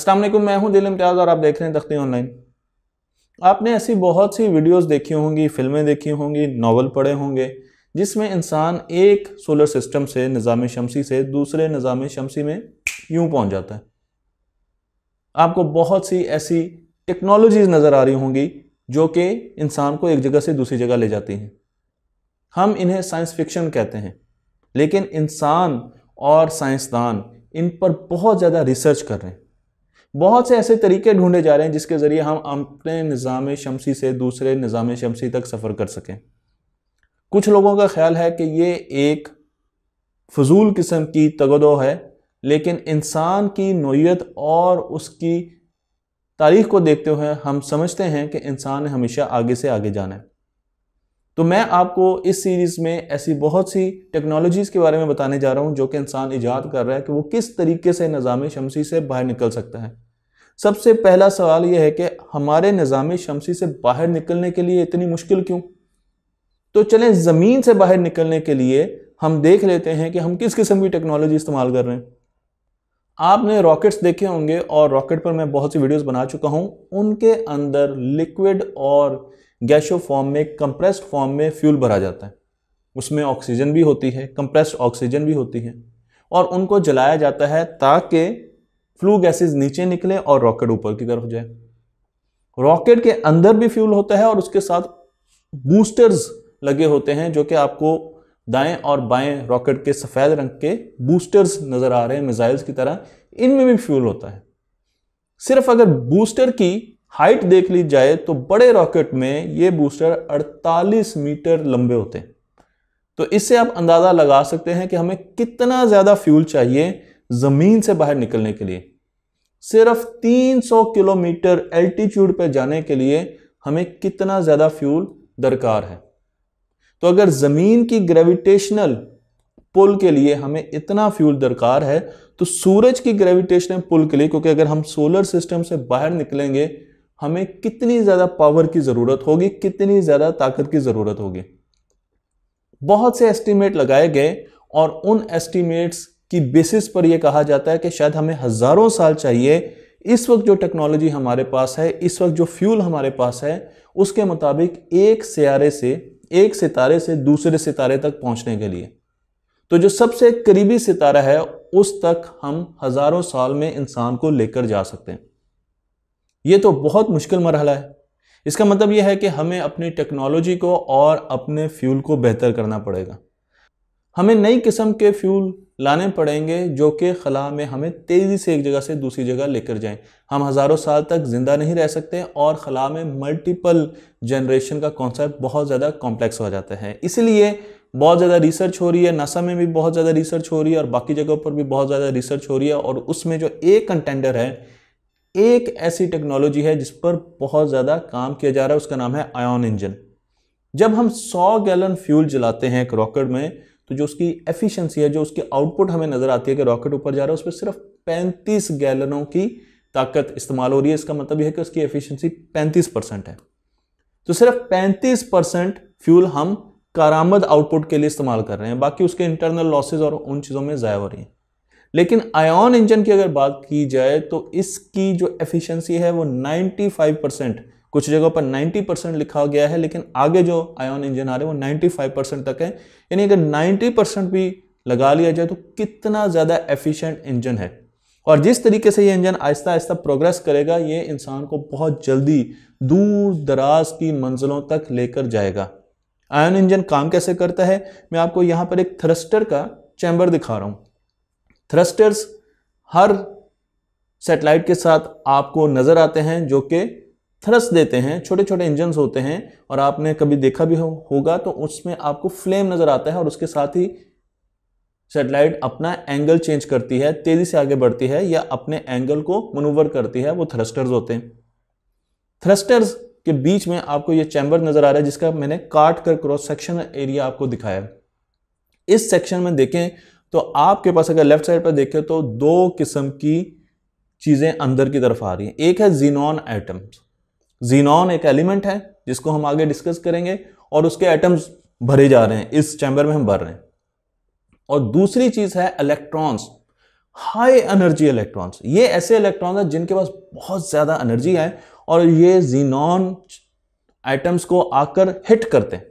असलम मैं हूं दिल इम्तियाज़ और आप देख रहे हैं तख्ती ऑनलाइन आपने ऐसी बहुत सी वीडियोस देखी होंगी फिल्में देखी होंगी नावल पढ़े होंगे जिसमें इंसान एक सोलर सिस्टम से निज़ाम शमसी से दूसरे निज़ाम शमसी में यूं पहुंच जाता है आपको बहुत सी ऐसी टेक्नोलॉजीज़ नज़र आ रही होंगी जो कि इंसान को एक जगह से दूसरी जगह ले जाती हैं हम इन्हें साइंस फिक्शन कहते हैं लेकिन इंसान और साइंसदान इन पर बहुत ज़्यादा रिसर्च कर रहे हैं बहुत से ऐसे तरीके ढूंढे जा रहे हैं जिसके ज़रिए हम अपने निज़ाम शमसी से दूसरे निज़ाम शमसी तक सफ़र कर सकें कुछ लोगों का ख्याल है कि ये एक फजूल किस्म की तगदो है लेकिन इंसान की नोयत और उसकी तारीख को देखते हुए हम समझते हैं कि इंसान ने हमेशा आगे से आगे जाना है तो मैं आपको इस सीरीज़ में ऐसी बहुत सी टेक्नोलॉजीज़ के बारे में बताने जा रहा हूँ जो कि इंसान ईजाद कर रहा है कि वो किस तरीके से निज़ाम शमसी से बाहर निकल सकता है सबसे पहला सवाल यह है कि हमारे निज़ाम शमसी से बाहर निकलने के लिए इतनी मुश्किल क्यों तो चलें ज़मीन से बाहर निकलने के लिए हम देख लेते हैं कि हम किस किस्म की टेक्नोलॉजी इस्तेमाल कर रहे हैं आपने रॉकेट्स देखे होंगे और रॉकेट पर मैं बहुत सी वीडियोस बना चुका हूं उनके अंदर लिक्विड और गैशो फॉर्म में कंप्रेस्ड फॉर्म में फ्यूल भरा जाता है उसमें ऑक्सीजन भी होती है कंप्रेस्ड ऑक्सीजन भी होती है और उनको जलाया जाता है ताकि फ्लू गैसेस नीचे निकले और रॉकेट ऊपर की तरफ जाए रॉकेट के अंदर भी फ्यूल होता है और उसके साथ बूस्टर्स लगे होते हैं जो कि आपको दाएं और बाएं रॉकेट के सफ़ेद रंग के बूस्टर्स नज़र आ रहे हैं मिसाइल्स की तरह इनमें भी फ्यूल होता है सिर्फ अगर बूस्टर की हाइट देख ली जाए तो बड़े रॉकेट में ये बूस्टर 48 मीटर लंबे होते हैं तो इससे आप अंदाज़ा लगा सकते हैं कि हमें कितना ज़्यादा फ्यूल चाहिए ज़मीन से बाहर निकलने के लिए सिर्फ 300 किलोमीटर एल्टीट्यूड पर जाने के लिए हमें कितना ज़्यादा फ्यूल दरकार है तो अगर ज़मीन की ग्रेविटेशनल पुल के लिए हमें इतना फ्यूल दरकार है तो सूरज की ग्रेविटेशनल पुल के लिए क्योंकि अगर हम सोलर सिस्टम से बाहर निकलेंगे हमें कितनी ज़्यादा पावर की ज़रूरत होगी कितनी ज़्यादा ताकत की ज़रूरत होगी बहुत से एस्टीमेट लगाए गए और उन एस्टीमेट्स की बेसिस पर यह कहा जाता है कि शायद हमें हज़ारों साल चाहिए इस वक्त जो टेक्नोलॉजी हमारे पास है इस वक्त जो फ्यूल हमारे पास है उसके मुताबिक एक सियारे से एक सितारे से दूसरे सितारे तक पहुंचने के लिए तो जो सबसे करीबी सितारा है उस तक हम हज़ारों साल में इंसान को लेकर जा सकते हैं ये तो बहुत मुश्किल मरहला है इसका मतलब यह है कि हमें अपनी टेक्नोलॉजी को और अपने फ्यूल को बेहतर करना पड़ेगा हमें नई किस्म के फ्यूल लाने पड़ेंगे जो कि खला में हमें तेज़ी से एक जगह से दूसरी जगह लेकर जाएं हम हज़ारों साल तक ज़िंदा नहीं रह सकते और खला में मल्टीपल जनरेशन का कॉन्सेप्ट बहुत ज़्यादा कॉम्प्लेक्स हो जाता है इसलिए बहुत ज़्यादा रिसर्च हो रही है नासा में भी बहुत ज़्यादा रिसर्च हो रही है और बाकी जगहों पर भी बहुत ज़्यादा रिसर्च हो रही है और उसमें जो एक कंटेंडर है एक ऐसी टेक्नोलॉजी है जिस पर बहुत ज़्यादा काम किया जा रहा है उसका नाम है आयोन इंजन जब हम 100 गैलन फ्यूल जलाते हैं एक रॉकेट में तो जो उसकी एफिशिएंसी है जो उसकी आउटपुट हमें नज़र आती है कि रॉकेट ऊपर जा रहा है उसमें सिर्फ 35 गैलनों की ताकत इस्तेमाल हो रही है इसका मतलब यह है कि उसकी एफिशिएंसी 35 परसेंट है तो सिर्फ 35 परसेंट फ्यूल हम कारामद आउटपुट के लिए इस्तेमाल कर रहे हैं बाकी उसके इंटरनल लॉसेज और उन चीज़ों में ज़ाया हो रही हैं लेकिन आयोन इंजन की अगर बात की जाए तो इसकी जो एफिशिएंसी है वो 95 परसेंट कुछ जगहों पर 90 परसेंट लिखा गया है लेकिन आगे जो आयोन इंजन आ रहे हैं वो 95 परसेंट तक है यानी अगर 90 परसेंट भी लगा लिया जाए तो कितना ज़्यादा एफिशिएंट इंजन है और जिस तरीके से ये इंजन आहिस्ता आहिस्ता प्रोग्रेस करेगा ये इंसान को बहुत जल्दी दूर दराज की मंजिलों तक लेकर जाएगा आयन इंजन काम कैसे करता है मैं आपको यहाँ पर एक थ्रस्टर का चैम्बर दिखा रहा हूँ थ्रस्टर्स हर सेटेलाइट के साथ आपको नज़र आते हैं जो कि थ्रस्ट देते हैं छोटे छोटे इंजन्स होते हैं और आपने कभी देखा भी हो, होगा तो उसमें आपको फ्लेम नज़र आता है और उसके साथ ही सेटेलाइट अपना एंगल चेंज करती है तेज़ी से आगे बढ़ती है या अपने एंगल को मनूवर करती है वो थ्रस्टर्स होते हैं थ्रस्टर्स के बीच में आपको ये चैम्बर नज़र आ रहा है जिसका मैंने काट कर क्रॉस सेक्शन एरिया आपको दिखाया है इस सेक्शन में देखें तो आपके पास अगर लेफ्ट साइड पर देखें तो दो किस्म की चीज़ें अंदर की तरफ आ रही हैं एक है जीनॉन एटम्स जीनॉन एक एलिमेंट है जिसको हम आगे डिस्कस करेंगे और उसके एटम्स भरे जा रहे हैं इस चैम्बर में हम भर रहे हैं और दूसरी चीज़ है इलेक्ट्रॉन्स हाई एनर्जी इलेक्ट्रॉन्स ये ऐसे इलेक्ट्रॉन्स हैं जिनके पास बहुत ज़्यादा एनर्जी है और ये जीनॉन आइटम्स को आकर हिट करते हैं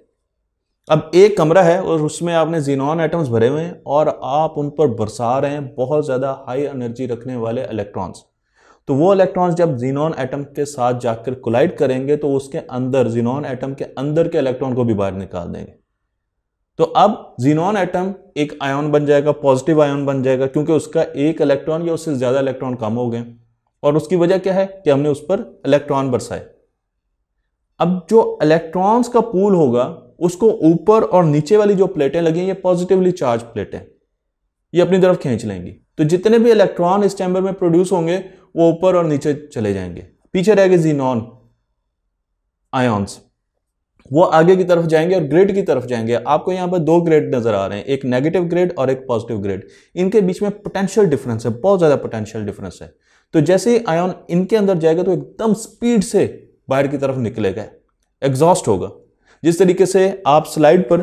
अब एक कमरा है और उसमें आपने जीनॉन एटम्स भरे हुए हैं और आप उन पर बरसा रहे हैं बहुत ज़्यादा हाई एनर्जी रखने वाले इलेक्ट्रॉन्स तो वो इलेक्ट्रॉन्स जब जीनॉन एटम के साथ जाकर कोलाइड करेंगे तो उसके अंदर जीनॉन एटम के अंदर के इलेक्ट्रॉन को भी बाहर निकाल देंगे तो अब जीनॉन एटम एक आयन बन जाएगा पॉजिटिव आयन बन जाएगा क्योंकि उसका एक इलेक्ट्रॉन या उससे ज़्यादा इलेक्ट्रॉन कम हो गए और उसकी वजह क्या है कि हमने उस पर इलेक्ट्रॉन बरसाए अब जो इलेक्ट्रॉन्स का पूल होगा उसको ऊपर और नीचे वाली जो प्लेटें लगी हैं ये पॉजिटिवली चार्ज प्लेटें ये अपनी तरफ खींच लेंगी तो जितने भी इलेक्ट्रॉन इस चैम्बर में प्रोड्यूस होंगे वो ऊपर और नीचे चले जाएंगे पीछे रह गए जीनॉन आयॉन्स वो आगे की तरफ जाएंगे और ग्रेड की तरफ जाएंगे आपको यहाँ पर दो ग्रेड नजर आ रहे हैं एक नेगेटिव ग्रेड और एक पॉजिटिव ग्रेड इनके बीच में पोटेंशियल डिफरेंस है बहुत ज़्यादा पोटेंशियल डिफरेंस है तो जैसे ही आयन इनके अंदर जाएगा तो एकदम स्पीड से बाहर की तरफ निकलेगा एग्जॉस्ट होगा जिस तरीके से आप स्लाइड पर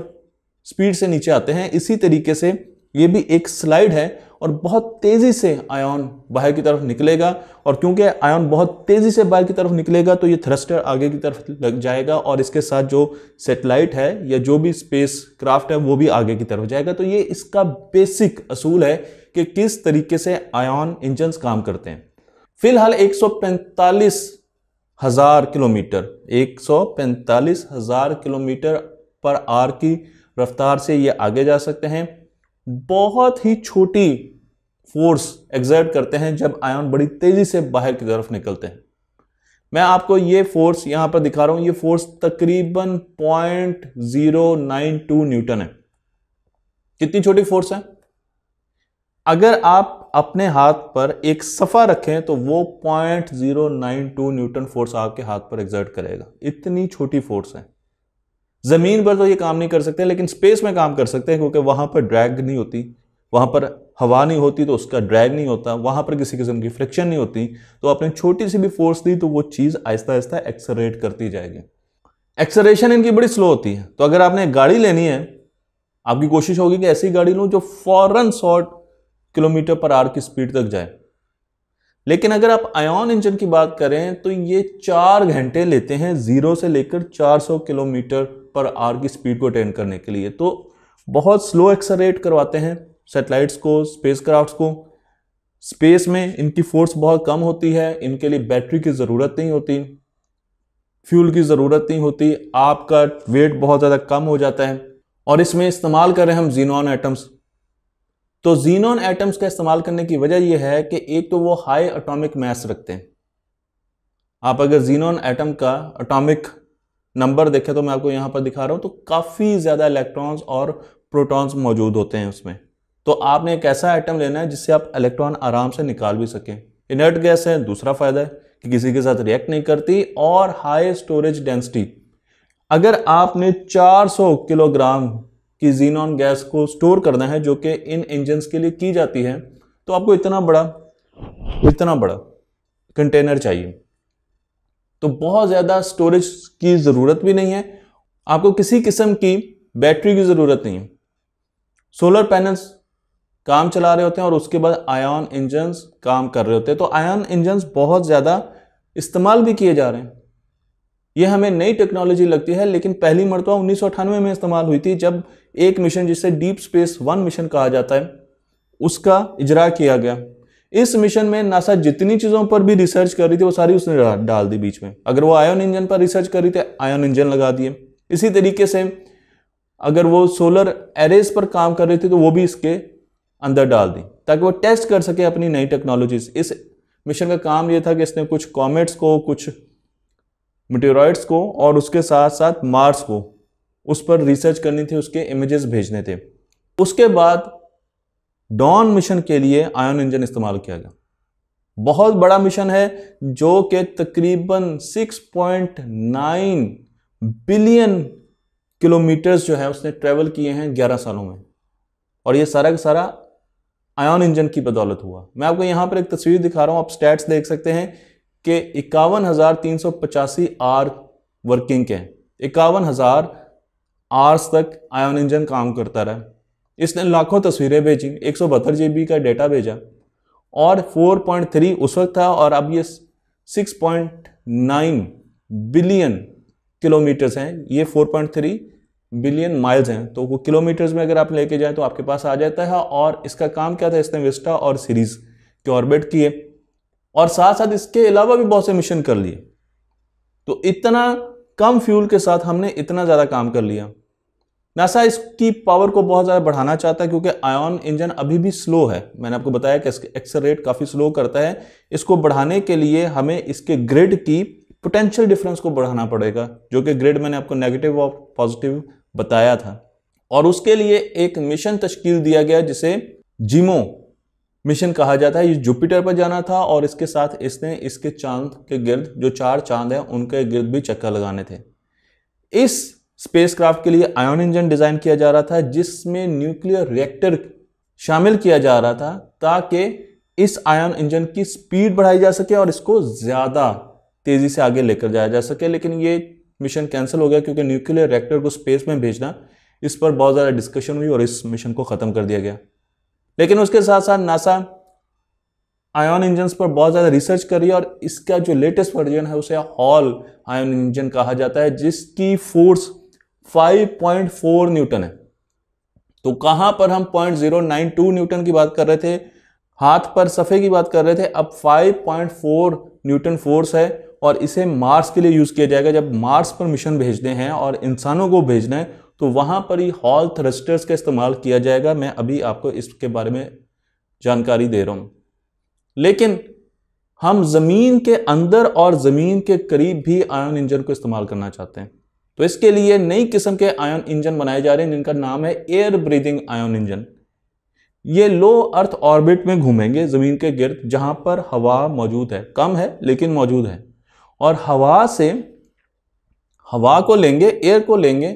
स्पीड से नीचे आते हैं इसी तरीके से ये भी एक स्लाइड है और बहुत तेज़ी से आयन बाहर की तरफ निकलेगा और क्योंकि आयन बहुत तेज़ी से बाहर की तरफ निकलेगा तो ये थ्रस्टर आगे की तरफ लग जाएगा और इसके साथ जो सेटेलाइट है या जो भी स्पेस क्राफ्ट है वो भी आगे की तरफ जाएगा तो ये इसका बेसिक असूल है कि किस तरीके से आयन इंजन्स काम करते हैं फिलहाल 145 हज़ार किलोमीटर एक सौ पैंतालीस हज़ार किलोमीटर पर आर की रफ्तार से ये आगे जा सकते हैं बहुत ही छोटी फोर्स एग्जर्ट करते हैं जब आयन बड़ी तेज़ी से बाहर की तरफ निकलते हैं मैं आपको ये फोर्स यहाँ पर दिखा रहा हूँ ये फोर्स तकरीबन point zero nine two newton है कितनी छोटी फोर्स है अगर आप अपने हाथ पर एक सफ़ा रखें तो वो point zero nine two newton force आपके हाथ पर एग्जर्ट करेगा इतनी छोटी फोर्स है ज़मीन पर तो ये काम नहीं कर सकते लेकिन स्पेस में काम कर सकते हैं क्योंकि वहाँ पर ड्रैग नहीं होती वहाँ पर हवा नहीं होती तो उसका ड्रैग नहीं होता वहाँ पर किसी किस्म की फ्रिक्शन नहीं होती तो आपने छोटी सी भी फोर्स दी तो वो चीज़ आहिस्ता आहिस्ता एक्सरेट करती जाएगी एक्सरेशन इनकी बड़ी स्लो होती है तो अगर आपने गाड़ी लेनी है आपकी कोशिश होगी कि ऐसी गाड़ी लूँ जो फ़ौरन शॉर्ट किलोमीटर पर आर की स्पीड तक जाए लेकिन अगर आप आयोन इंजन की बात करें तो ये चार घंटे लेते हैं ज़ीरो से लेकर 400 किलोमीटर पर आर की स्पीड को अटेंड करने के लिए तो बहुत स्लो एक्सरेट करवाते हैं सेटेलाइट्स को स्पेस को स्पेस में इनकी फोर्स बहुत कम होती है इनके लिए बैटरी की ज़रूरत नहीं होती फ्यूल की ज़रूरत नहीं होती आपका वेट बहुत ज़्यादा कम हो जाता है और इसमें इस्तेमाल करें हम जीनॉन आइटम्स तो जीनोन एटम्स का इस्तेमाल करने की वजह यह है कि एक तो वो हाई अटोमिक मैस रखते हैं आप अगर जीनोन एटम का अटोमिक नंबर देखें तो मैं आपको यहां पर दिखा रहा हूं तो काफ़ी ज़्यादा इलेक्ट्रॉन्स और प्रोटॉन्स मौजूद होते हैं उसमें तो आपने एक ऐसा आइटम लेना है जिससे आप इलेक्ट्रॉन आराम से निकाल भी सकें इनर्ट गैस है दूसरा फ़ायदा है कि किसी के साथ रिएक्ट नहीं करती और हाई स्टोरेज डेंसिटी अगर आपने 400 किलोग्राम कि जीनॉन गैस को स्टोर करना है जो कि इन इंजन के लिए की जाती है तो आपको इतना बड़ा इतना बड़ा कंटेनर चाहिए तो बहुत ज़्यादा स्टोरेज की ज़रूरत भी नहीं है आपको किसी किस्म की बैटरी की ज़रूरत नहीं है सोलर पैनल्स काम चला रहे होते हैं और उसके बाद आयन इंजन काम कर रहे होते हैं तो आयन इंजन बहुत ज़्यादा इस्तेमाल भी किए जा रहे हैं ये हमें नई टेक्नोलॉजी लगती है लेकिन पहली मरतबा उन्नीस में इस्तेमाल हुई थी जब एक मिशन जिसे डीप स्पेस वन मिशन कहा जाता है उसका इजरा किया गया इस मिशन में नासा जितनी चीज़ों पर भी रिसर्च कर रही थी वो सारी उसने डाल दी बीच में अगर वो आयोन इंजन पर रिसर्च कर रही थी आयोन इंजन लगा दिए इसी तरीके से अगर वो सोलर एरेज पर काम कर रही थी तो वो भी इसके अंदर डाल दी ताकि वो टेस्ट कर सके अपनी नई टेक्नोलॉजीज इस मिशन का काम ये था कि इसने कुछ कॉमेट्स को कुछ मटेरॉइड्स को और उसके साथ साथ मार्स को उस पर रिसर्च करनी थी उसके इमेजेस भेजने थे उसके बाद डॉन मिशन के लिए आयन इंजन इस्तेमाल किया गया बहुत बड़ा मिशन है जो कि तकरीबन 6.9 बिलियन किलोमीटर्स जो है उसने ट्रेवल किए हैं 11 सालों में और ये सारा का सारा आयन इंजन की बदौलत हुआ मैं आपको यहाँ पर एक तस्वीर दिखा रहा हूँ आप स्टैट्स देख सकते हैं कि इक्यावन हज़ार तीन सौ पचासी आर वर्किंग के इक्यावन हज़ार आर्स तक आयन इंजन काम करता रहा इसने लाखों तस्वीरें भेजी एक सौ का डेटा भेजा और 4.3 उस वक्त था और अब ये 6.9 बिलियन किलोमीटर्स हैं ये 4.3 बिलियन माइल्स हैं तो वो किलोमीटर्स में अगर आप लेके जाएं तो आपके पास आ जाता है और इसका काम क्या था इसने विस्टा और सीरीज के ऑर्बिट किए और साथ साथ इसके अलावा भी बहुत से मिशन कर लिए तो इतना कम फ्यूल के साथ हमने इतना ज़्यादा काम कर लिया नासा इसकी पावर को बहुत ज़्यादा बढ़ाना चाहता है क्योंकि आयन इंजन अभी भी स्लो है मैंने आपको बताया कि एक्सरेट काफ़ी स्लो करता है इसको बढ़ाने के लिए हमें इसके ग्रिड की पोटेंशियल डिफरेंस को बढ़ाना पड़ेगा जो कि ग्रिड मैंने आपको नेगेटिव और पॉजिटिव बताया था और उसके लिए एक मिशन तश्कील दिया गया जिसे जिमो मिशन कहा जाता है ये जुपिटर पर जाना था और इसके साथ इसने इसके चांद के गिर्द जो चार चांद हैं उनके गिर्द भी चक्कर लगाने थे इस स्पेसक्राफ्ट के लिए आयोन इंजन डिज़ाइन किया जा रहा था जिसमें न्यूक्लियर रिएक्टर शामिल किया जा रहा था ताकि इस आयन इंजन की स्पीड बढ़ाई जा सके और इसको ज़्यादा तेज़ी से आगे लेकर जाया जा सके लेकिन ये मिशन कैंसिल हो गया क्योंकि न्यूक्लियर रिएक्टर को स्पेस में भेजना इस पर बहुत ज़्यादा डिस्कशन हुई और इस मिशन को ख़त्म कर दिया गया लेकिन उसके साथ साथ नासा आयन इंजन पर बहुत ज़्यादा रिसर्च करी और इसका जो लेटेस्ट वर्जन है उसे हॉल आयन इंजन कहा जाता है जिसकी फोर्स 5.4 न्यूटन है तो कहाँ पर हम 0.092 न्यूटन की बात कर रहे थे हाथ पर सफ़े की बात कर रहे थे अब 5.4 न्यूटन फोर्स है और इसे मार्स के लिए यूज़ किया जाएगा जब मार्स पर मिशन भेजने हैं और इंसानों को भेजना है तो वहाँ पर ही हॉल थ्रस्टर्स का इस्तेमाल किया जाएगा मैं अभी आपको इसके बारे में जानकारी दे रहा हूँ लेकिन हम ज़मीन के अंदर और ज़मीन के करीब भी आयन इंजन को इस्तेमाल करना चाहते हैं तो इसके लिए नई किस्म के आयन इंजन बनाए जा रहे हैं जिनका नाम है एयर ब्रीदिंग आयन इंजन ये लो अर्थ ऑर्बिट में घूमेंगे ज़मीन के गिर्द जहाँ पर हवा मौजूद है कम है लेकिन मौजूद है और हवा से हवा को लेंगे एयर को लेंगे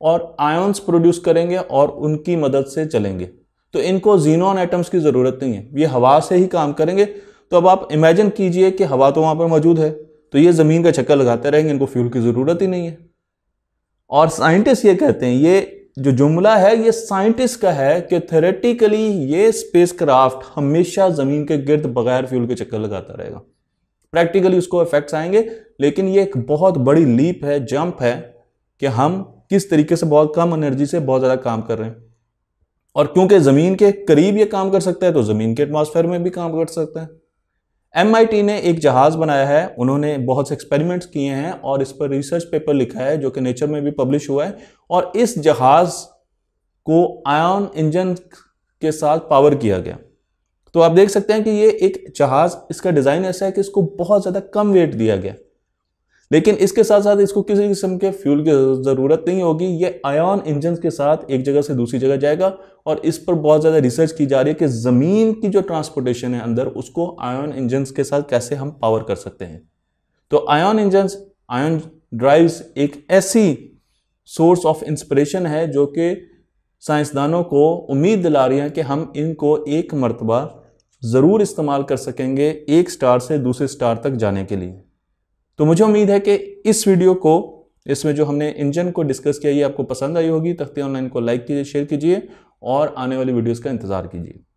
और आयन्स प्रोड्यूस करेंगे और उनकी मदद से चलेंगे तो इनको जीनॉन एटम्स की ज़रूरत नहीं है ये हवा से ही काम करेंगे तो अब आप इमेजिन कीजिए कि हवा तो वहाँ पर मौजूद है तो ये ज़मीन का चक्कर लगाते रहेंगे इनको फ्यूल की ज़रूरत ही नहीं है और साइंटिस्ट ये कहते हैं ये जो जुमला है ये साइंटिस्ट का है कि थेरेटिकली ये स्पेस क्राफ्ट हमेशा ज़मीन के गिर्द बगैर फ्यूल के चक्कर लगाता रहेगा प्रैक्टिकली उसको इफेक्ट्स आएंगे लेकिन ये एक बहुत बड़ी लीप है जंप है कि हम किस तरीके से बहुत कम एनर्जी से बहुत ज़्यादा काम कर रहे हैं और क्योंकि ज़मीन के करीब ये काम कर सकता है तो ज़मीन के एटमॉस्फेयर में भी काम कर सकता है एम ने एक जहाज़ बनाया है उन्होंने बहुत से एक्सपेरिमेंट्स किए हैं और इस पर रिसर्च पेपर लिखा है जो कि नेचर में भी पब्लिश हुआ है और इस जहाज़ को आयन इंजन के साथ पावर किया गया तो आप देख सकते हैं कि ये एक जहाज़ इसका डिज़ाइन ऐसा है कि इसको बहुत ज़्यादा कम वेट दिया गया लेकिन इसके साथ साथ इसको किसी किस्म के फ्यूल की ज़रूरत नहीं होगी ये आयन इंजन के साथ एक जगह से दूसरी जगह जाएगा और इस पर बहुत ज़्यादा रिसर्च की जा रही है कि ज़मीन की जो ट्रांसपोर्टेशन है अंदर उसको आयन इंजन के साथ कैसे हम पावर कर सकते हैं तो आयन इंजन आयन ड्राइव्स एक ऐसी सोर्स ऑफ इंस्परेशन है जो कि साइंसदानों को उम्मीद दिला रही है कि हम इनको एक मरतबा ज़रूर इस्तेमाल कर सकेंगे एक स्टार से दूसरे स्टार तक जाने के लिए तो मुझे उम्मीद है कि इस वीडियो को इसमें जो हमने इंजन को डिस्कस किया ये आपको पसंद आई होगी तख्ती ऑनलाइन को लाइक कीजिए शेयर कीजिए और आने वाली वीडियोज़ का इंतज़ार कीजिए